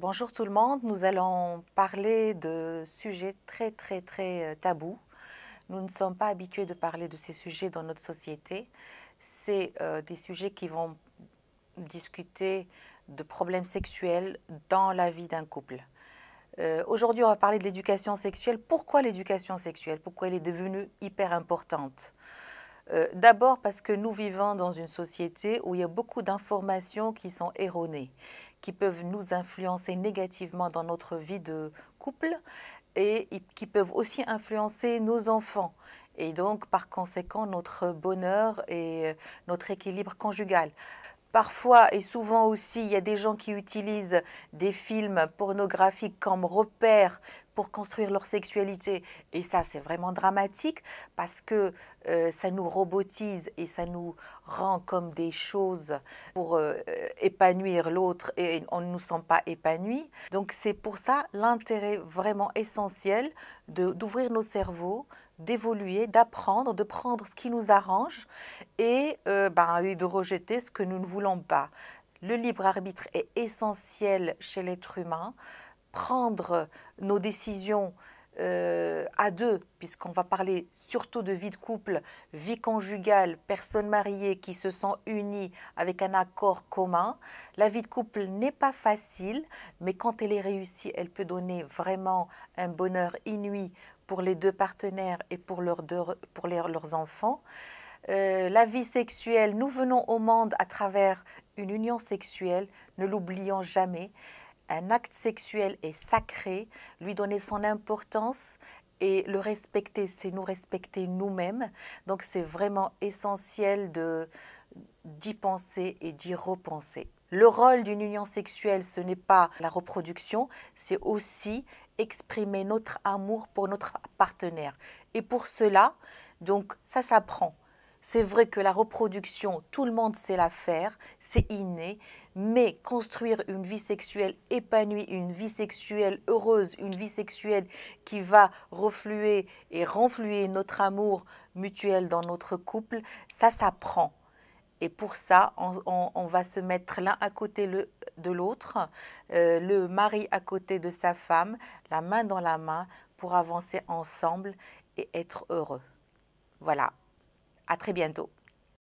Bonjour tout le monde, nous allons parler de sujets très très très euh, tabous. Nous ne sommes pas habitués de parler de ces sujets dans notre société. C'est euh, des sujets qui vont discuter de problèmes sexuels dans la vie d'un couple. Euh, aujourd'hui, on va parler de l'éducation sexuelle. Pourquoi l'éducation sexuelle Pourquoi elle est devenue hyper importante euh, D'abord parce que nous vivons dans une société où il y a beaucoup d'informations qui sont erronées, qui peuvent nous influencer négativement dans notre vie de couple et qui peuvent aussi influencer nos enfants et donc par conséquent notre bonheur et euh, notre équilibre conjugal. Parfois et souvent aussi, il y a des gens qui utilisent des films pornographiques comme repère pour construire leur sexualité. Et ça, c'est vraiment dramatique parce que euh, ça nous robotise et ça nous rend comme des choses pour euh, épanouir l'autre et on ne nous sent pas épanouis. Donc c'est pour ça l'intérêt vraiment essentiel d'ouvrir nos cerveaux, d'évoluer, d'apprendre, de prendre ce qui nous arrange euh, ben, et, de rejeter ce que nous ne voulons pas. Le libre arbitre est essentiel chez l'être humain. Prendre nos décisions, euh, à deux, puisqu'on va parler surtout de vie de couple, vie conjugale, personnes mariées qui se sont unies avec un accord commun. La vie de couple n'est pas facile, mais quand elle est réussie, elle peut donner vraiment un bonheur inouï pour les deux partenaires et pour, leurs, enfants. Euh, la vie sexuelle, nous venons au monde à travers une union sexuelle, ne l'oublions jamais un acte sexuel est sacré, lui donner son importance et le respecter, c'est nous respecter nous-mêmes. Donc c'est vraiment essentiel de d'y penser et d'y repenser. Le rôle d'une union sexuelle, ce n'est pas la reproduction, c'est aussi exprimer notre amour pour notre partenaire. Et pour cela, donc ça s'apprend. C'est vrai que la reproduction, tout le monde sait la faire, c'est inné, mais construire une vie sexuelle épanouie, une vie sexuelle heureuse, une vie sexuelle qui va refluer et renfluer notre amour mutuel dans notre couple, ça s'apprend. Et pour ça, on, va se mettre l'un à côté le, de l'autre, euh, le mari à côté de sa femme, la main dans la main, pour avancer ensemble et être heureux. Voilà, à très bientôt.